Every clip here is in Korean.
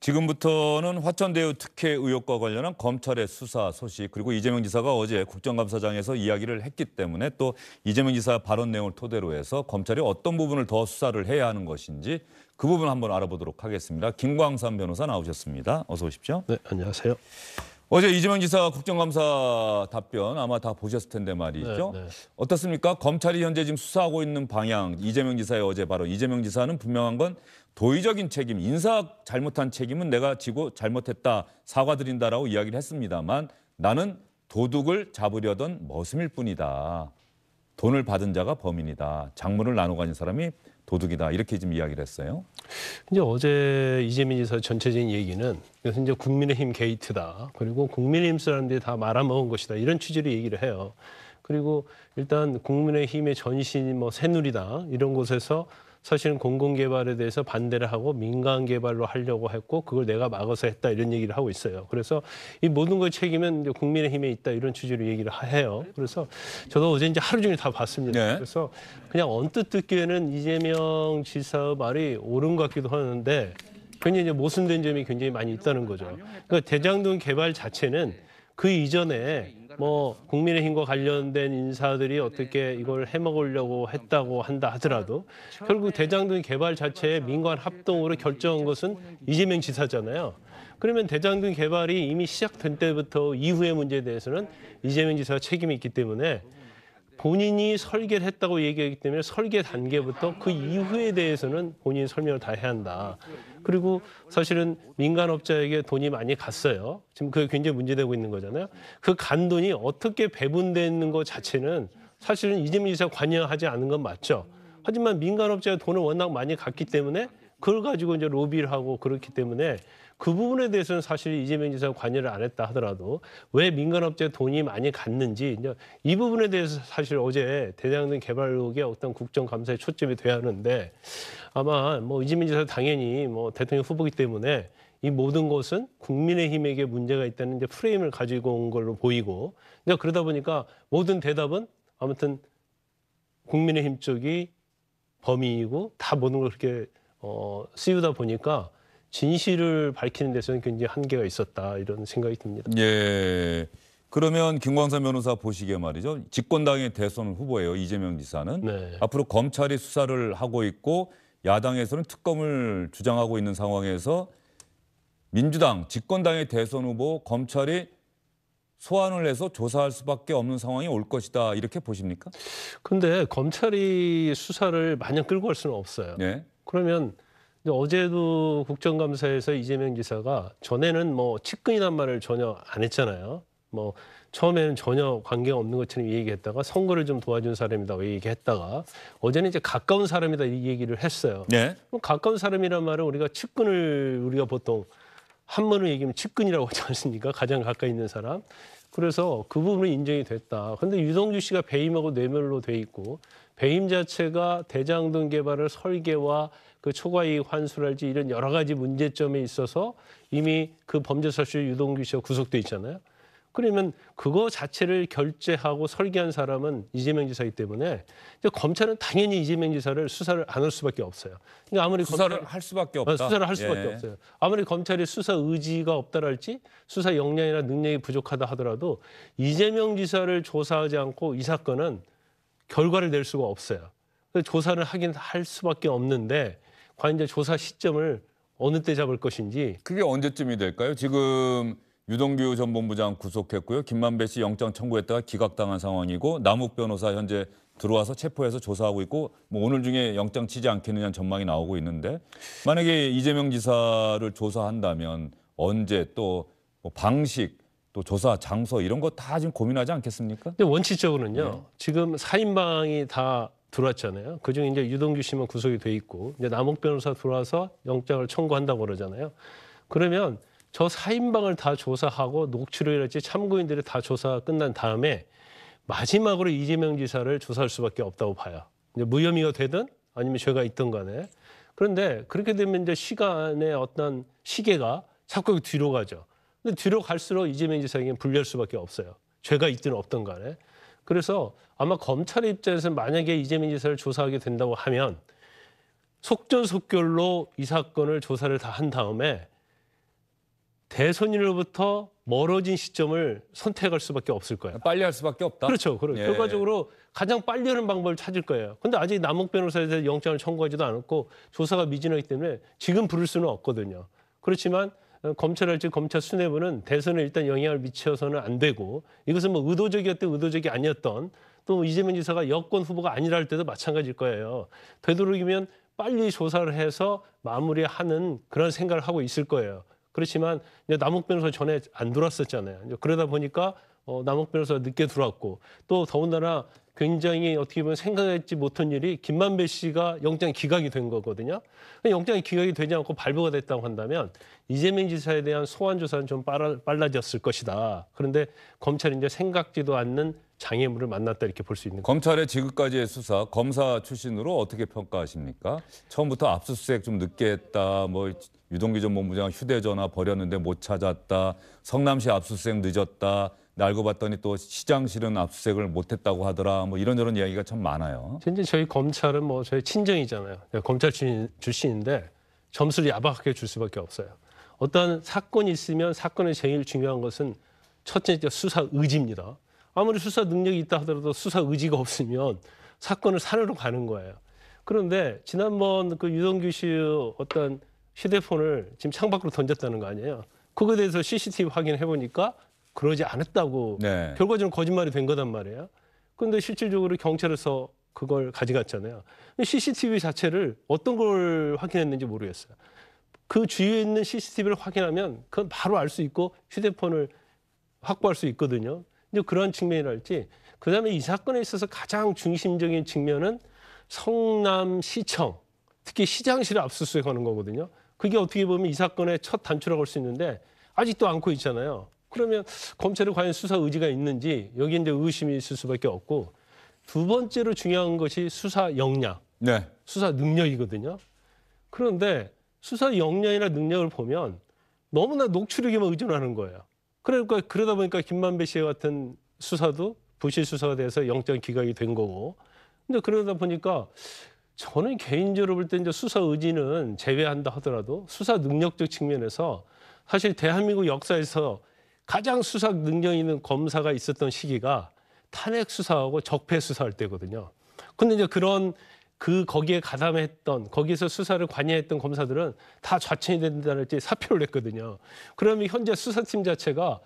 지금부터는 화천대유 특혜 의혹과 관련한 검찰의 수사 소식 그리고 이재명 지사가 어제 국정감사장에서 이야기를 했기 때문에 또 이재명 지사 발언 내용을 토대로 해서 검찰이 어떤 부분을 더 수사를 해야 하는 것인지 그 부분 을 한번 알아보도록 하겠습니다. 김광삼 변호사 나오셨습니다. 어서 오십시오. 네, 안녕하세요. 어제 이재명 지사 국정감사 답변 아마 다 보셨을 텐데 말이죠. 네, 네. 어떻습니까? 검찰이 현재 지금 수사하고 있는 방향 이재명 지사의 어제 바로 이재명 지사는 분명한 건 도의적인 책임, 인사 잘못한 책임은 내가 지고 잘못했다 사과드린다라고 이야기를 했습니다만 나는 도둑을 잡으려던 머슴일 뿐이다. 돈을 받은 자가 범인이다. 장물을 나눠 가진 사람이 도둑이다. 이렇게 지금 이야기를 했어요. 이제 어제 이재민 지사 전체적인 얘기는 이것은 이제 국민의힘 게이트다. 그리고 국민의힘 사람들이 다 말아먹은 것이다. 이런 취지로 얘기를 해요. 그리고 일단 국민의힘의 전신뭐새누리다 이런 곳에서 사실은 공공개발에 대해서 반대를 하고 민간개발로 하려고 했고 그걸 내가 막아서 했다 이런 얘기를 하고 있어요. 그래서 이 모든 걸 책임은 이제 국민의힘에 있다 이런 취지로 얘기를 해요. 그래서 저도 어제 이제 하루 종일 다 봤습니다. 네. 그래서 그냥 언뜻 듣기에는 이재명 지사 말이 옳은 것 같기도 하는데 굉장히 이제 모순된 점이 굉장히 많이 있다는 거죠. 그러니까 대장동 개발 자체는 그 이전에 뭐 국민의힘과 관련된 인사들이 어떻게 이걸 해먹으려고 했다고 한다 하더라도 결국 대장동 개발 자체에 민관 합동으로 결정한 것은 이재명 지사잖아요. 그러면 대장동 개발이 이미 시작된 때부터 이후의 문제에 대해서는 이재명 지사가 책임이 있기 때문에 본인이 설계를 했다고 얘기하기 때문에 설계 단계부터 그 이후에 대해서는 본인 이 설명을 다 해야 한다. 그리고 사실은 민간업자에게 돈이 많이 갔어요. 지금 그게 굉장히 문제되고 있는 거잖아요. 그 간 돈이 어떻게 배분되는 것 자체는 사실은 이재민 지사 관여하지 않은 건 맞죠. 하지만 민간업자가 돈을 워낙 많이 갔기 때문에 그걸 가지고 이제 로비를 하고 그렇기 때문에 그 부분에 대해서는 사실 이재명 지사가 관여를 안 했다 하더라도 왜 민간업체 돈이 많이 갔는지 이제 이 부분에 대해서 사실 어제 대장동 개발 의혹의 어떤 국정감사에 초점이 돼야 하는데 아마 뭐 이재명 지사 당연히 뭐 대통령 후보기 때문에 이 모든 것은 국민의힘에게 문제가 있다는 이제 프레임을 가지고 온 걸로 보이고 그제 그러다 보니까 모든 대답은 아무튼 국민의힘 쪽이 범인이고 다 모든 걸 그렇게 어, 쓰이다 보니까 진실을 밝히는 데서는 굉장히 한계가 있었다 이런 생각이 듭니다. 예. 그러면 김광삼 변호사 보시기에 말이죠. 집권당의 대선 후보예요. 이재명 지사는. 네. 앞으로 검찰이 수사를 하고 있고 야당에서는 특검을 주장하고 있는 상황에서 민주당, 집권당의 대선 후보 검찰이 소환을 해서 조사할 수밖에 없는 상황이 올 것이다 이렇게 보십니까? 근데 검찰이 수사를 마냥 끌고 갈 수는 없어요. 네. 그러면 어제도 국정감사에서 이재명 지사가 전에는 뭐 측근이란 말을 전혀 안 했잖아요. 뭐 처음에는 전혀 관계가 없는 것처럼 얘기했다가 선거를 좀 도와준 사람이다 고 뭐 얘기했다가 어제는 이제 가까운 사람이다 이 얘기를 했어요. 네. 가까운 사람이란 말은 우리가 측근을 우리가 보통 한문으 얘기하면 측근이라고 하지 않습니까? 가장 가까이 있는 사람. 그래서 그 부분은 인정이 됐다. 근데 유동규 씨가 배임하고 뇌물로 돼 있고 배임 자체가 대장동 개발을 설계와 그 초과 이익 환수랄지 이런 여러 가지 문제점에 있어서 이미 그 범죄 사실 유동규 씨가 구속돼 있잖아요. 그러면 그거 자체를 결제하고 설계한 사람은 이재명 지사이기 때문에 검찰은 당연히 이재명 지사를 수사를 안 할 수밖에 없어요. 그러니까 아무리 수사를 검찰, 할 수밖에 어, 없다. 수사를 할 예. 수밖에 예. 없어요. 아무리 검찰이 수사 의지가 없다랄지 수사 역량이나 능력이 부족하다 하더라도 이재명 지사를 조사하지 않고 이 사건은 결과를 낼 수가 없어요. 조사를 하긴 할 수밖에 없는데 과연 이제 조사 시점을 어느 때 잡을 것인지 그게 언제쯤이 될까요? 지금 유동규 전 본부장 구속했고요. 김만배 씨 영장 청구했다가 기각당한 상황이고 남욱 변호사 현재 들어와서 체포해서 조사하고 있고 뭐 오늘 중에 영장 치지 않겠느냐는 전망이 나오고 있는데 만약에 이재명 지사를 조사한다면 언제 또뭐 방식 또 조사 장소 이런 거 다 지금 고민하지 않겠습니까? 근데 원칙적으로는요. 네. 지금 사인방이 다 들어왔잖아요. 그중 이제 유동규 씨만 구속이 돼 있고 이제 남욱 변호사 들어와서 영장을 청구한다고 그러잖아요. 그러면 저 사인방을 다 조사하고 녹취록이랄지 참고인들이 다 조사 끝난 다음에 마지막으로 이재명 지사를 조사할 수밖에 없다고 봐요. 이제 무혐의가 되든 아니면 죄가 있든 간에 그런데 그렇게 되면 이제 시간의 어떤 시계가 자꾸 뒤로 가죠. 근데 뒤로 갈수록 이재명 지사에게 불리할 수밖에 없어요. 죄가 있든 없든 간에. 그래서 아마 검찰 입장에서는 만약에 이재명 지사를 조사하게 된다고 하면 속전속결로 이 사건을 조사를 다 한 다음에 대선인으로부터 멀어진 시점을 선택할 수밖에 없을 거예요. 빨리 할 수밖에 없다. 그렇죠. 그리 예. 결과적으로 가장 빨리 하는 방법을 찾을 거예요. 근데 아직 남욱 변호사에 대해서 영장을 청구하지도 않았고 조사가 미진하기 때문에 지금 부를 수는 없거든요. 그렇지만 어, 검찰 할지 검찰 수뇌부는 대선에 일단 영향을 미쳐서는 안 되고 이것은 뭐의도적이었든 의도적이 아니었던 또 뭐 이재명 지사가 여권 후보가 아니랄 때도 마찬가지일 거예요. 되도록이면 빨리 조사를 해서 마무리하는 그런 생각을 하고 있을 거예요. 그렇지만 이제 남욱 변호사 전에 안 들어왔었잖아요. 그러다 보니까 어, 남욱 변호사 늦게 들어왔고 또 더군다나 굉장히 어떻게 보면 생각했지 못한 일이 김만배 씨가 영장 기각이 된 거거든요. 그 영장이 기각이 되지 않고 발부가 됐다고 한다면 이재명 지사에 대한 소환 조사는 좀 빨라, 빨라졌을 것이다. 그런데 검찰이 이제 생각지도 않는 장애물을 만났다 이렇게 볼 수 있는 검찰의 지금까지의 수사 검사 출신으로 어떻게 평가하십니까? 처음부터 압수수색 좀 늦게 했다. 뭐 유동기 전 본부장 휴대전화 버렸는데 못 찾았다. 성남시 압수수색 늦었다. 알고 봤더니 또 시장실은 압수색을 못했다고 하더라. 뭐 이런저런 이야기가 참 많아요. 현재 저희 검찰은 뭐 저희 친정이잖아요. 검찰 출신, 인데 점수를 야박하게 줄 수밖에 없어요. 어떠 사건이 있으면 사건의 제일 중요한 것은 첫째 수사 의지입니다. 아무리 수사 능력이 있다 하더라도 수사 의지가 없으면 사건을 산으로 가는 거예요. 그런데 지난번 그 유동규 씨 어떤 휴대폰을 지금 창밖으로 던졌다는 거 아니에요. 그거에 대해서 CCTV 확인해 보니까 그러지 않았다고 네. 결과적으로 거짓말이 된 거단 말이에요. 근데 실질적으로 경찰에서 그걸 가져갔잖아요. CCTV 자체를 어떤 걸 확인했는지 모르겠어요. 그 주위에 있는 CCTV를 확인하면 그건 바로 알 수 있고 휴대폰을 확보할 수 있거든요. 이제 그러한 측면이랄지 그다음에 이 사건에 있어서 가장 중심적인 측면은 성남시청 특히 시장실을 압수수색하는 거거든요. 그게 어떻게 보면 이 사건의 첫 단추라고 할 수 있는데 아직도 안고 있잖아요. 그러면 검찰에 과연 수사 의지가 있는지 여기 이제 의심이 있을 수밖에 없고 두 번째로 중요한 것이 수사 역량, 네. 수사 능력이거든요. 그런데 수사 역량이나 능력을 보면 너무나 녹취력에만 의존하는 거예요. 그러니까 그러다 보니까 김만배 씨 같은 수사도 부실 수사가 돼서 영장 기각이 된 거고. 근데 그러다 보니까 저는 개인적으로 볼 때 이제 수사 의지는 제외한다 하더라도 수사 능력적 측면에서 사실 대한민국 역사에서 가장 수사 능력 있는 검사가 있었던 시기가 탄핵 수사하고 적폐 수사할 때거든요. 근데 이제 그런 그 거기에 가담했던 거기서 수사를 관여했던 검사들은 다 좌천이 된다는지 사표를 냈거든요. 그러면 현재 수사팀 자체가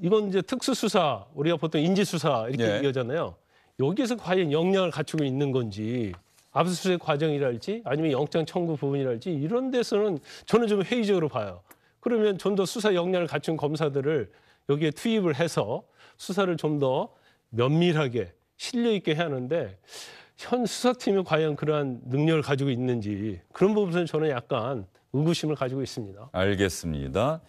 이건 이제 특수수사 우리가 보통 인지수사 이렇게 예. 얘기하잖아요. 여기에서 과연 역량을 갖추고 있는 건지 압수수색 과정이랄지 아니면 영장 청구 부분이랄지 이런 데서는 저는 좀 회의적으로 봐요. 그러면 좀 더 수사 역량을 갖춘 검사들을 여기에 투입을 해서 수사를 좀 더 면밀하게 실려 있게 해야 하는데 현 수사팀이 과연 그러한 능력을 가지고 있는지 그런 부분에서 저는 약간 의구심을 가지고 있습니다. 알겠습니다.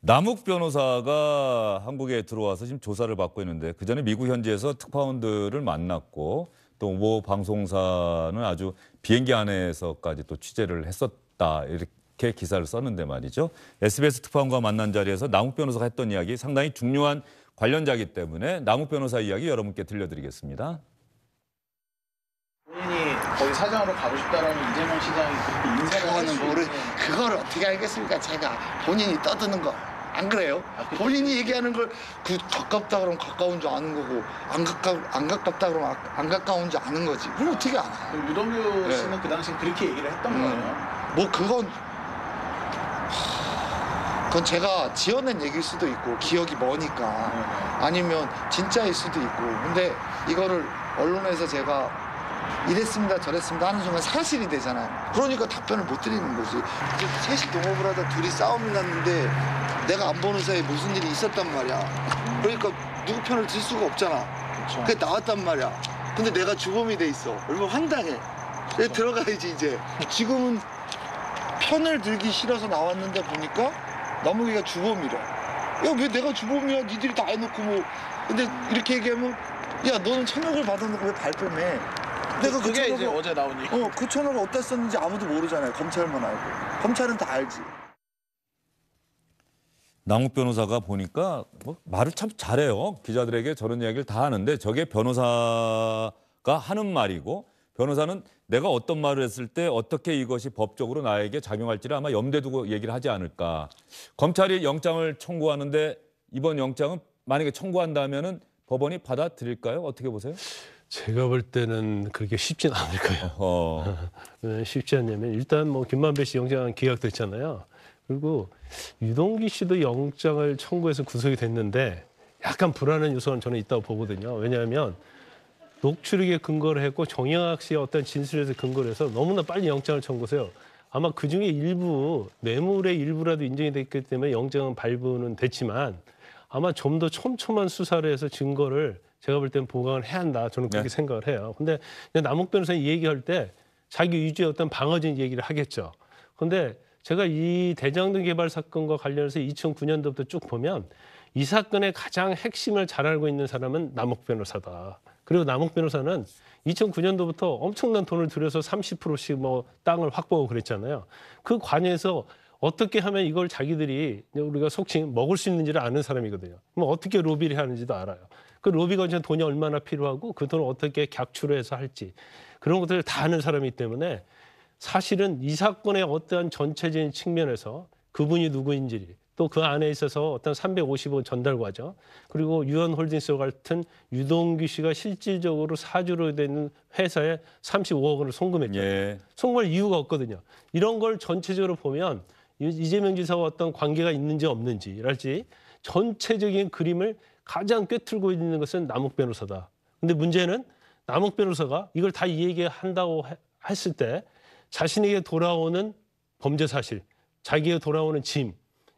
남욱 변호사가 한국에 들어와서 지금 조사를 받고 있는데 그 전에 미국 현지에서 특파원들을 만났고 또모 뭐 방송사는 아주 비행기 안에서까지 또 취재를 했었다 이렇게 이렇게 기사를 썼는데 말이죠. SBS 특파원과 만난 자리에서 남욱 변호사가 했던 이야기 상당히 중요한 관련자기 이 때문에 남욱 변호사 이야기 여러분께 들려드리겠습니다. 본인이 거기 사장으로 가고 싶다라는 이재명 시장이 인사를 하는 모르 그걸 어떻게 알겠습니까? 제가 본인이 떠드는 거. 안 그래요? 아, 그렇죠. 본인이 얘기하는 걸그 가깝다 그러면 가까운 줄 아는 거고 안 가까 안 가깝다 그러면 아- 안 가까운 줄 아는 거지. 그걸 어떻게 알아? 유동규 씨는 네. 그 당시 그렇게 얘기를 했던 음. 거예요. 뭐 그건 그건 제가 지어낸 얘기일 수도 있고 기억이 머니까 네. 아니면 진짜일 수도 있고 근데 이거를 언론에서 제가 이랬습니다 저랬습니다 하는 순간 사실이 되잖아요 그러니까 답변을 못 드리는 거지 이제 셋이 동업을 하다 둘이 싸움이 났는데 내가 안 보는 사이에 무슨 일이 있었단 말이야 그러니까 누구 편을 들 수가 없잖아 그쵸. 그게 나왔단 말이야 근데 내가 죽음이돼 있어 얼마나 황당해 들어가야지 이제 지금은 편을 들기 싫어서 나왔는데 보니까 나무이가 주범이라. 야, 왜 내가 주범이야? 니들이 다 해놓고 뭐. 근데 이렇게 얘기하면, 야, 너는 천억을 받아놓고 왜 발뺌해? 내가 그 그게이 천억을- 어제 나온 얘 어, 그 천억을 어디다 썼는지 아무도 모르잖아요. 검찰만 알고. 검찰은 다 알지. 남욱 변호사가 보니까 뭐 말을 참 잘해요. 기자들에게 저런 이야기를 다 하는데 저게 변호사가 하는 말이고 변호사는 내가 어떤 말을 했을 때 어떻게 이것이 법적으로 나에게 작용할지를 아마 염두에 두고 얘기를 하지 않을까. 검찰이 영장을 청구하는데 이번 영장은 만약에 청구한다면은 법원이 받아들일까요? 어떻게 보세요? 제가 볼 때는 그렇게 쉽진 않을 거예요. 어. 쉽지 않냐면 일단 뭐 김만배 씨 영장 기각됐잖아요. 그리고 유동기 씨도 영장을 청구해서 구속이 됐는데 약간 불안한 요소는 저는 있다고 보거든요. 왜냐하면 녹취록에 근거를 했고 정영학 씨의 어떤 진술에서 근거를 해서 너무나 빨리 영장을 청구해요. 아마 그중에 일부 뇌물의 일부라도 인정이 됐기 때문에 영장은 발부는 됐지만 아마 좀 더 촘촘한 수사를 해서 증거를 제가 볼 때는 보강을 해야 한다. 저는 그렇게 네. 생각을 해요. 근데 남욱 변호사님 얘기할 때 자기 위주의 어떤 방어진 얘기를 하겠죠. 근데 제가 이 대장동 개발 사건과 관련해서 2009년도부터 쭉 보면 이 사건의 가장 핵심을 잘 알고 있는 사람은 남욱 변호사다. 그리고 남욱 변호사는 2009년도부터 엄청난 돈을 들여서 30%씩 뭐 땅을 확보하고 그랬잖아요. 그 관여해서 어떻게 하면 이걸 자기들이 우리가 속칭 먹을 수 있는지를 아는 사람이거든요. 그 어떻게 로비를 하는지도 알아요. 그 로비가 이 돈이 얼마나 필요하고 그 돈을 어떻게 객출해서 할지 그런 것들을 다 아는 사람이기 때문에 사실은 이 사건의 어떠한 전체적인 측면에서 그분이 누구인지 또그 안에 있어서 어떤 350원 전달 과정 그리고 유언홀딩스와 같은 유동규 씨가 실질적으로 사주로 되는 회사에 35억 원을 송금했죠. 예. 송금할 이유가 없거든요. 이런 걸 전체적으로 보면 이재명 지사와 어떤 관계가 있는지 없는지랄지 전체적인 그림을 가장 꿰뚫고 있는 것은 남욱 변호사다. 근데 문제는 남욱 변호사가 이걸 다 얘기한다고 했을 때 자신에게 돌아오는 범죄 사실, 자기에게 돌아오는 짐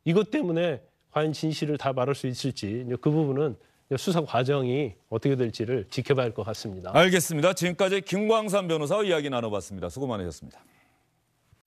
이것 때문에 과연 진실을 다 말할 수 있을지 그 부분은 수사 과정이 어떻게 될지를 지켜봐야 할 것 같습니다. 알겠습니다. 지금까지 김광삼 변호사와 이야기 나눠봤습니다. 수고 많으셨습니다.